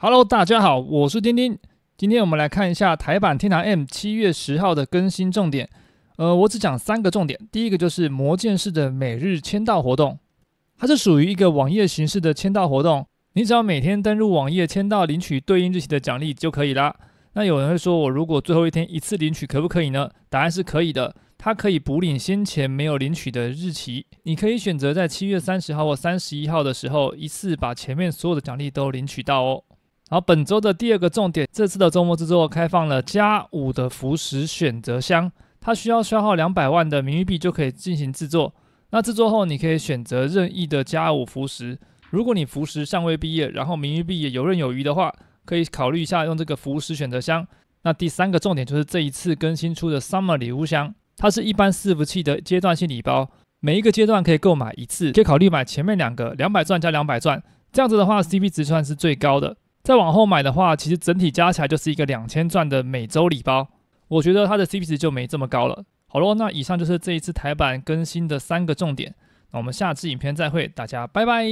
Hello，大家好，我是丁丁。今天我们来看一下台版天堂 M 七月十号的更新重点。呃，我只讲三个重点。第一个就是魔剑士的每日签到活动，它是属于一个网页形式的签到活动。你只要每天登录网页签到，领取对应日期的奖励就可以啦。那有人会说，我如果最后一天一次领取可不可以呢？答案是可以的，它可以补领先前没有领取的日期。你可以选择在七月三十号或三十一号的时候，一次把前面所有的奖励都领取到哦。好，本周的第二个重点，这次的周末制作开放了加五的服饰选择箱，它需要消耗两百万的名誉币就可以进行制作。那制作后你可以选择任意的加五服饰。如果你服饰尚未毕业，然后名誉币也游刃有余的话，可以考虑一下用这个服饰选择箱。那第三个重点就是这一次更新出的 Summer 礼物箱，它是一般伺服器的阶段性礼包，每一个阶段可以购买一次，可以考虑买前面两个两百钻加两百钻，这样子的话 CP 值算是最高的。再往后买的话，其实整体加起来就是一个两千转的每周礼包，我觉得它的 CP 值就没这么高了。好了，那以上就是这一次台版更新的三个重点，那我们下次影片再会，大家拜拜。